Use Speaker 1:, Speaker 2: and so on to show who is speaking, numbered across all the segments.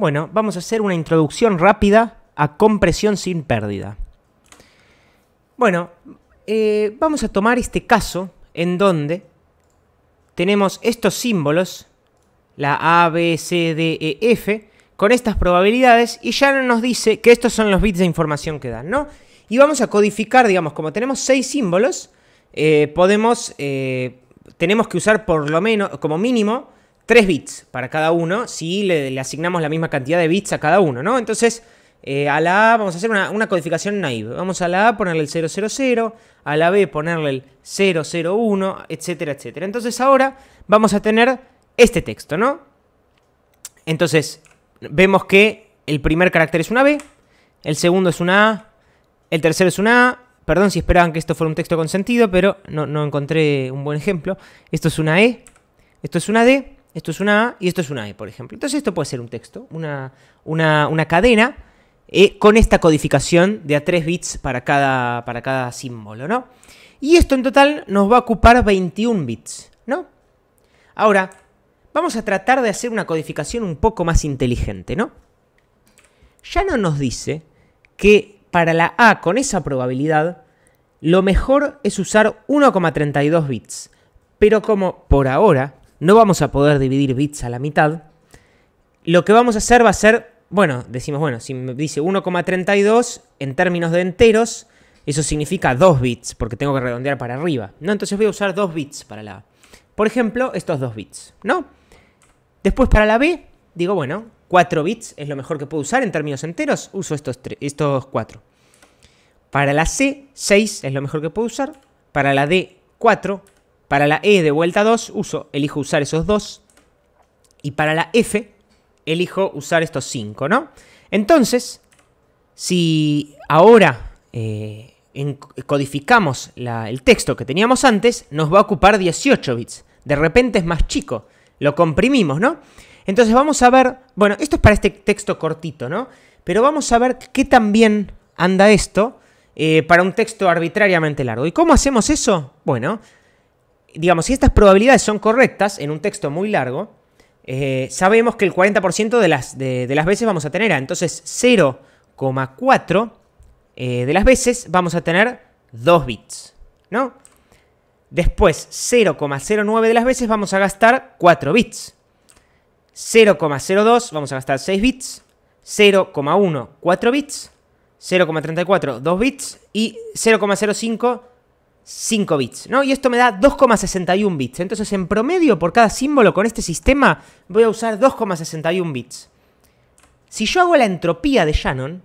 Speaker 1: Bueno, vamos a hacer una introducción rápida a compresión sin pérdida. Bueno, eh, vamos a tomar este caso en donde tenemos estos símbolos, la A, B, C, D, E, F, con estas probabilidades y ya nos dice que estos son los bits de información que dan, ¿no? Y vamos a codificar, digamos, como tenemos seis símbolos, eh, podemos, eh, tenemos que usar por lo menos, como mínimo, 3 bits para cada uno si le, asignamos la misma cantidad de bits a cada uno, ¿no? Entonces, eh, a la A vamos a hacer una, codificación naive. Vamos a la A ponerle el 000, a la B ponerle el 001, etcétera, etcétera. Entonces ahora vamos a tener este texto, ¿no? Entonces, vemos que el primer carácter es una B, el segundo es una A, el tercero es una A, perdón si esperaban que esto fuera un texto con sentido, pero no, encontré un buen ejemplo. Esto es una E, esto es una D, esto es una A y esto es una E, por ejemplo. Entonces esto puede ser un texto, una, cadena eh, con esta codificación de a 3 bits para cada, para cada símbolo, ¿no? Y esto en total nos va a ocupar 21 bits, ¿no? Ahora, vamos a tratar de hacer una codificación un poco más inteligente, ¿no? Ya no nos dice que para la A con esa probabilidad, lo mejor es usar 1,32 bits. Pero como por ahora no vamos a poder dividir bits a la mitad. Lo que vamos a hacer va a ser, bueno, decimos, bueno, si me dice 1,32 en términos de enteros, eso significa 2 bits, porque tengo que redondear para arriba. ¿no? Entonces voy a usar 2 bits para la A. Por ejemplo, estos 2 bits, ¿no? Después para la B, digo, bueno, 4 bits es lo mejor que puedo usar en términos enteros, uso estos, estos 4. Para la C, 6 es lo mejor que puedo usar. Para la D, 4. Para la E de vuelta 2, uso, elijo usar esos 2. Y para la F, elijo usar estos 5, ¿no? Entonces, si ahora eh, codificamos el texto que teníamos antes, nos va a ocupar 18 bits. De repente es más chico. Lo comprimimos, ¿no? Entonces vamos a ver, bueno, esto es para este texto cortito, ¿no? Pero vamos a ver qué tan bien anda esto eh, para un texto arbitrariamente largo. ¿Y cómo hacemos eso? Bueno, digamos, si estas probabilidades son correctas en un texto muy largo, eh, sabemos que el 40% de las, de, las, veces vamos a tener A. Entonces, 0,4 eh, de las veces vamos a tener 2 bits, ¿no? Después, 0,09 de las veces vamos a gastar 4 bits. 0,02 vamos a gastar 6 bits. 0,1, 4 bits. 0,34, 2 bits. Y 0,05, 5 bits, ¿no? Y esto me da 2,61 bits. Entonces, en promedio, por cada símbolo con este sistema, voy a usar 2,61 bits. Si yo hago la entropía de Shannon,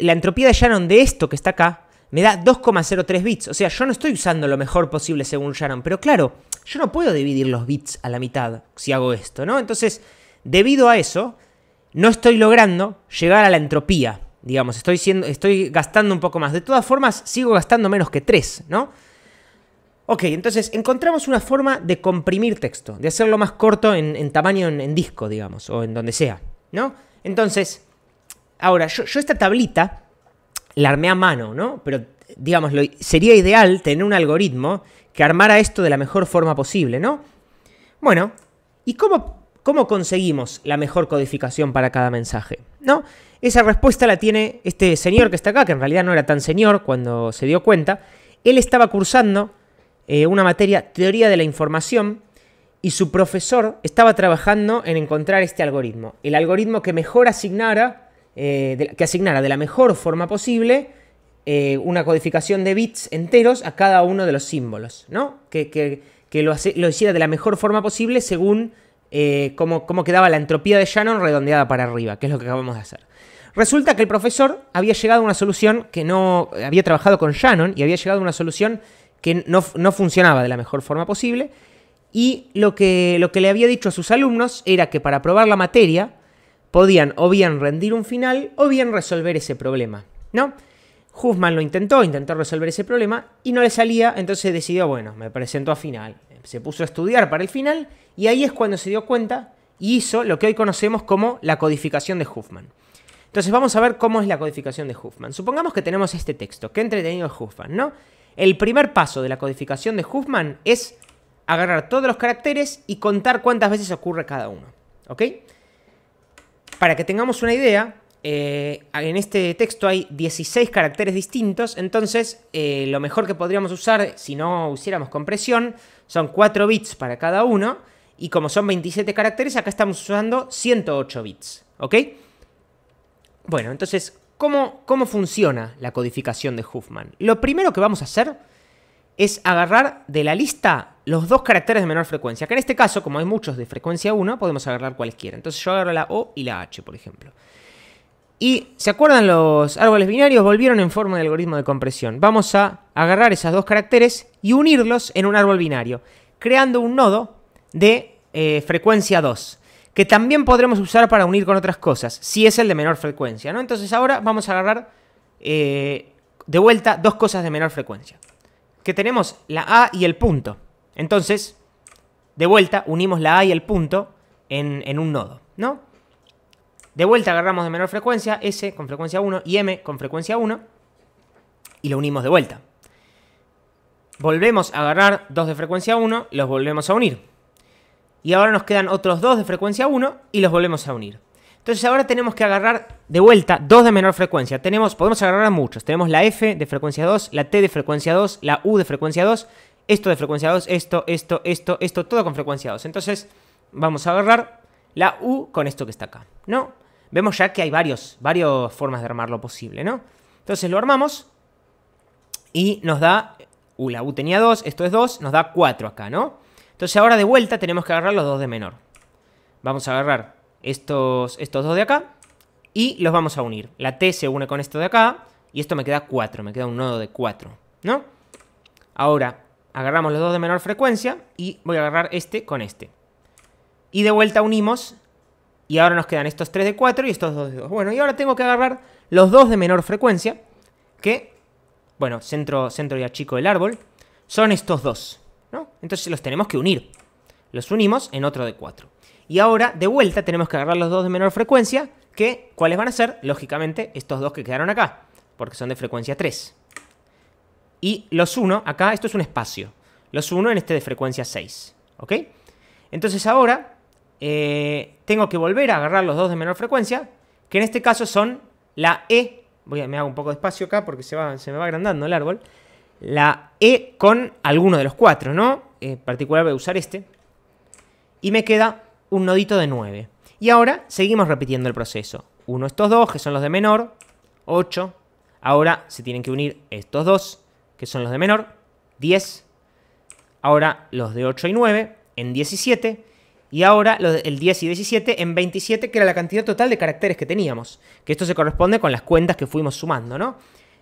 Speaker 1: la entropía de Shannon de esto que está acá, me da 2,03 bits. O sea, yo no estoy usando lo mejor posible según Shannon, pero claro, yo no puedo dividir los bits a la mitad si hago esto, ¿no? Entonces, debido a eso, no estoy logrando llegar a la entropía. Digamos, estoy, estoy gastando un poco más. De todas formas, sigo gastando menos que 3, ¿no? Ok, entonces encontramos una forma de comprimir texto, de hacerlo más corto en, tamaño en, disco, digamos, o en donde sea, ¿no? Entonces, ahora, yo, esta tablita la armé a mano, ¿no? Pero, digamos, sería ideal tener un algoritmo que armara esto de la mejor forma posible, ¿no? Bueno, ¿y cómo ¿Cómo conseguimos la mejor codificación para cada mensaje? ¿No? Esa respuesta la tiene este señor que está acá, que en realidad no era tan señor cuando se dio cuenta. Él estaba cursando eh, una materia Teoría de la Información y su profesor estaba trabajando en encontrar este algoritmo. El algoritmo que mejor asignara, eh, que asignara de la mejor forma posible eh, una codificación de bits enteros a cada uno de los símbolos, ¿no? Que, lo hiciera de la mejor forma posible según eh, cómo, quedaba la entropía de Shannon redondeada para arriba, que es lo que acabamos de hacer. Resulta que el profesor había llegado a una solución que no. había trabajado con Shannon y había llegado a una solución que no, funcionaba de la mejor forma posible. Y lo que, lo que le había dicho a sus alumnos era que para probar la materia podían o bien rendir un final o bien resolver ese problema, ¿no? Huffman lo intentó, intentó resolver ese problema y no le salía, entonces decidió, bueno, me presento a final, se puso a estudiar para el final y ahí es cuando se dio cuenta y hizo lo que hoy conocemos como la codificación de Huffman. Entonces vamos a ver cómo es la codificación de Huffman. Supongamos que tenemos este texto, qué entretenido es Huffman, ¿no? El primer paso de la codificación de Huffman es agarrar todos los caracteres y contar cuántas veces ocurre cada uno, ¿ok? Para que tengamos una idea, eh, en este texto hay 16 caracteres distintos, entonces eh, lo mejor que podríamos usar si no hiciéramos compresión son 4 bits para cada uno y como son 27 caracteres acá estamos usando 108 bits, ¿ok? Bueno, entonces, ¿cómo, cómo funciona la codificación de Huffman? Lo primero que vamos a hacer es agarrar de la lista los dos caracteres de menor frecuencia, que en este caso, como hay muchos de frecuencia 1, podemos agarrar cualquiera. Entonces yo agarro la O y la H, por ejemplo. Y, ¿se acuerdan los árboles binarios? Volvieron en forma de algoritmo de compresión. Vamos a agarrar esos dos caracteres y unirlos en un árbol binario, creando un nodo de eh, frecuencia 2, que también podremos usar para unir con otras cosas, si es el de menor frecuencia, ¿no? Entonces ahora vamos a agarrar eh, de vuelta dos cosas de menor frecuencia, que tenemos la A y el punto. Entonces, de vuelta, unimos la A y el punto en, en un nodo, ¿no? De vuelta agarramos de menor frecuencia S con frecuencia 1 y M con frecuencia 1 y lo unimos de vuelta. Volvemos a agarrar dos de frecuencia 1, los volvemos a unir. Y ahora nos quedan otros dos de frecuencia 1 y los volvemos a unir. Entonces ahora tenemos que agarrar de vuelta dos de menor frecuencia. Tenemos, podemos agarrar muchos. Tenemos la F de frecuencia 2, la T de frecuencia 2, la U de frecuencia 2, esto de frecuencia 2, esto, esto, esto, esto, todo con frecuencia 2. Entonces vamos a agarrar la U con esto que está acá, ¿no? vemos ya que hay varios, varias formas de armar lo posible, ¿no? Entonces lo armamos y nos da, uh, la U tenía 2, esto es 2, nos da 4 acá, ¿no? Entonces ahora de vuelta tenemos que agarrar los dos de menor. Vamos a agarrar estos, estos dos de acá y los vamos a unir. La T se une con esto de acá y esto me queda 4, me queda un nodo de 4, ¿no? Ahora agarramos los dos de menor frecuencia y voy a agarrar este con este. Y de vuelta unimos y ahora nos quedan estos 3 de 4 y estos 2 de 2. Bueno, y ahora tengo que agarrar los dos de menor frecuencia, que, bueno, centro, centro y achico del árbol, son estos dos, ¿no? Entonces los tenemos que unir. Los unimos en otro de 4. Y ahora, de vuelta, tenemos que agarrar los dos de menor frecuencia, que, ¿cuáles van a ser? Lógicamente, estos dos que quedaron acá, porque son de frecuencia 3. Y los 1, acá, esto es un espacio. Los 1 en este de frecuencia 6, ¿ok? Entonces ahora eh, tengo que volver a agarrar los dos de menor frecuencia, que en este caso son la E, voy a, me hago un poco de espacio acá porque se, va, se me va agrandando el árbol, la E con alguno de los cuatro, ¿no? En eh, particular voy a usar este. Y me queda un nodito de 9. Y ahora seguimos repitiendo el proceso. Uno estos dos, que son los de menor, 8. Ahora se tienen que unir estos dos, que son los de menor, 10. Ahora los de 8 y 9, en 17 y ahora el 10 y 17 en 27, que era la cantidad total de caracteres que teníamos, que esto se corresponde con las cuentas que fuimos sumando, ¿no?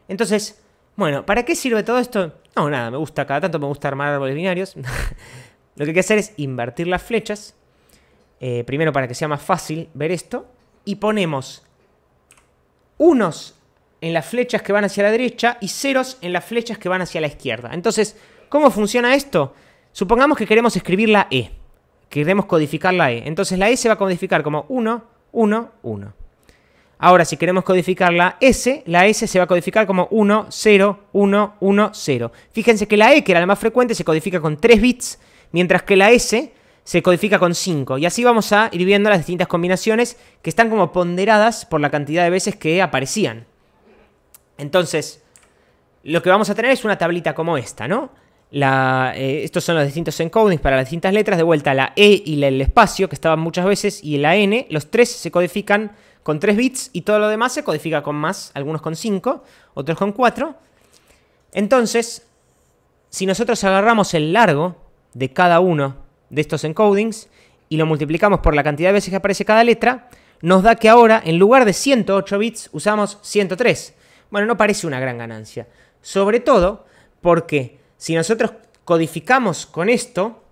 Speaker 1: Entonces, bueno, ¿para qué sirve todo esto? No, nada, me gusta, cada tanto me gusta armar árboles binarios. Lo que hay que hacer es invertir las flechas, eh, primero para que sea más fácil ver esto, y ponemos unos en las flechas que van hacia la derecha y ceros en las flechas que van hacia la izquierda. Entonces, ¿cómo funciona esto? Supongamos que queremos escribir la E queremos codificar la E. Entonces la E se va a codificar como 1, 1, 1. Ahora, si queremos codificar la S, la S se va a codificar como 1, 0, 1, 1, 0. Fíjense que la E, que era la más frecuente, se codifica con 3 bits, mientras que la S se codifica con 5. Y así vamos a ir viendo las distintas combinaciones que están como ponderadas por la cantidad de veces que aparecían. Entonces, lo que vamos a tener es una tablita como esta, ¿no? La, eh, estos son los distintos encodings para las distintas letras. De vuelta, la E y el espacio, que estaban muchas veces, y la N, los tres se codifican con 3 bits y todo lo demás se codifica con más, algunos con 5, otros con 4. Entonces, si nosotros agarramos el largo de cada uno de estos encodings y lo multiplicamos por la cantidad de veces que aparece cada letra, nos da que ahora, en lugar de 108 bits, usamos 103. Bueno, no parece una gran ganancia. Sobre todo porque si nosotros codificamos con esto,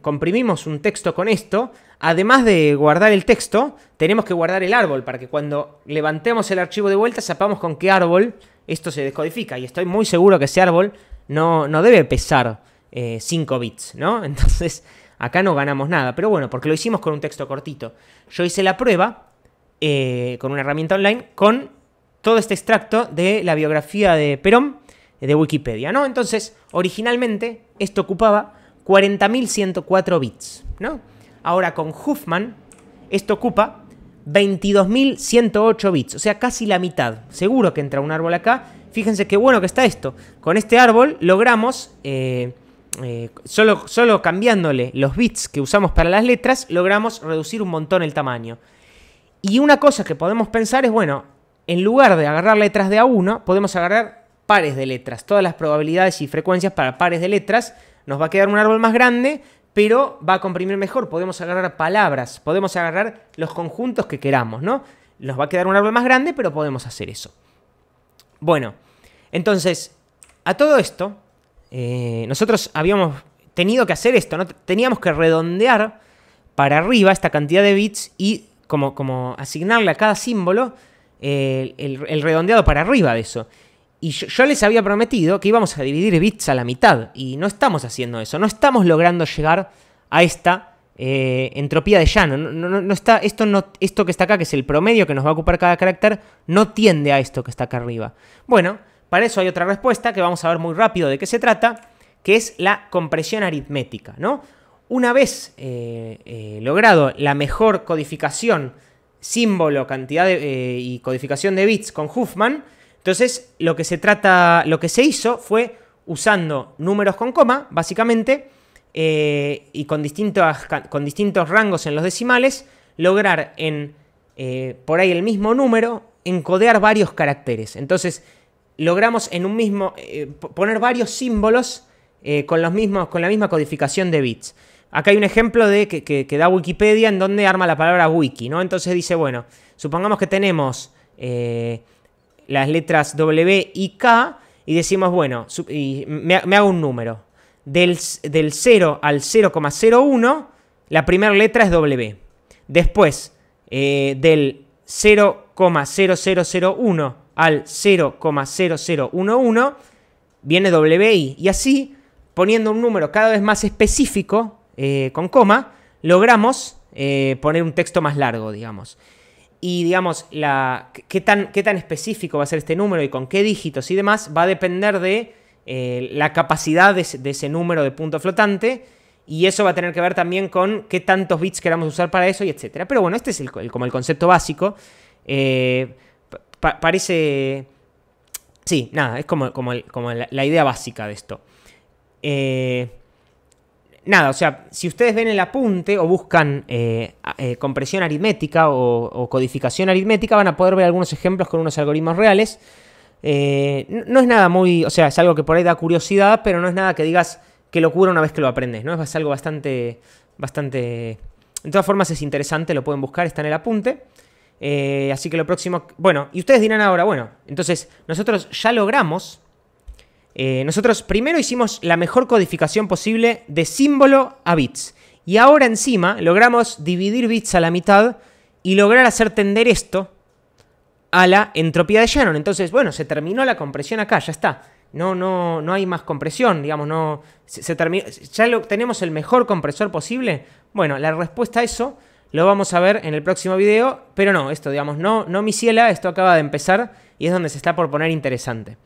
Speaker 1: comprimimos un texto con esto, además de guardar el texto, tenemos que guardar el árbol para que cuando levantemos el archivo de vuelta sepamos con qué árbol esto se descodifica. Y estoy muy seguro que ese árbol no, no debe pesar 5 eh, bits, ¿no? Entonces acá no ganamos nada. Pero bueno, porque lo hicimos con un texto cortito. Yo hice la prueba eh, con una herramienta online con todo este extracto de la biografía de Perón de Wikipedia, ¿no? Entonces, originalmente esto ocupaba 40.104 bits, ¿no? Ahora con Huffman esto ocupa 22.108 bits, o sea, casi la mitad. Seguro que entra un árbol acá. Fíjense qué bueno que está esto. Con este árbol logramos, eh, eh, solo, solo cambiándole los bits que usamos para las letras, logramos reducir un montón el tamaño. Y una cosa que podemos pensar es, bueno, en lugar de agarrar letras de A1, podemos agarrar pares de letras. Todas las probabilidades y frecuencias para pares de letras. Nos va a quedar un árbol más grande, pero va a comprimir mejor. Podemos agarrar palabras, podemos agarrar los conjuntos que queramos, ¿no? Nos va a quedar un árbol más grande, pero podemos hacer eso. Bueno, entonces, a todo esto, eh, nosotros habíamos tenido que hacer esto, ¿no? Teníamos que redondear para arriba esta cantidad de bits y como, como asignarle a cada símbolo eh, el redondeado para arriba de eso. Y yo, les había prometido que íbamos a dividir bits a la mitad. Y no estamos haciendo eso. No estamos logrando llegar a esta eh, entropía de llano. No, está, esto, no, esto que está acá, que es el promedio que nos va a ocupar cada carácter, no tiende a esto que está acá arriba. Bueno, para eso hay otra respuesta que vamos a ver muy rápido de qué se trata, que es la compresión aritmética. ¿no? Una vez eh, eh, logrado la mejor codificación, símbolo, cantidad de, y codificación de bits con Huffman, entonces, lo que se trata, lo que se hizo fue usando números con coma, básicamente, eh, y con, distintos, con distintos rangos en los decimales, lograr en eh, por ahí el mismo número, encodear varios caracteres. Entonces, logramos en un mismo. Eh, poner varios símbolos con, los mismos, con la misma codificación de bits. Acá hay un ejemplo de que, da Wikipedia en donde arma la palabra wiki, ¿no? Entonces dice, bueno, supongamos que tenemos las letras W y K y decimos, bueno, me, hago un número. Del, 0 al 0,01, la primera letra es W. Después, eh, del 0,0001 al 0,0011 viene WI. Y así, poniendo un número cada vez más específico, eh, con coma, logramos eh, poner un texto más largo, digamos. Y digamos, la, qué, tan, qué tan específico va a ser este número y con qué dígitos y demás va a depender de eh, la capacidad de, ese número de punto flotante. Y eso va a tener que ver también con qué tantos bits queramos usar para eso y etc. Pero bueno, este es como el concepto básico. Eh, parece. Sí, nada, es como, la, la, idea básica de esto. Eh, nada, o sea, si ustedes ven el apunte o buscan eh, eh, compresión aritmética o, codificación aritmética, van a poder ver algunos ejemplos con unos algoritmos reales. Eh, no es nada muy, o sea, es algo que por ahí da curiosidad, pero no es nada que digas que lo locura una vez que lo aprendes, ¿no? Es algo bastante, bastante... De todas formas es interesante, lo pueden buscar, está en el apunte. así que lo próximo, bueno, y ustedes dirán ahora, bueno, entonces nosotros ya logramos eh, nosotros primero hicimos la mejor codificación posible de símbolo a bits. Y ahora encima logramos dividir bits a la mitad y lograr hacer tender esto a la entropía de Shannon. Entonces, bueno, se terminó la compresión acá, ya está. No, no, no hay más compresión, digamos, no. Se, ¿Ya lo, tenemos el mejor compresor posible? Bueno, la respuesta a eso lo vamos a ver en el próximo video. Pero no, esto, digamos, no, no mi ciela, esto acaba de empezar y es donde se está por poner interesante.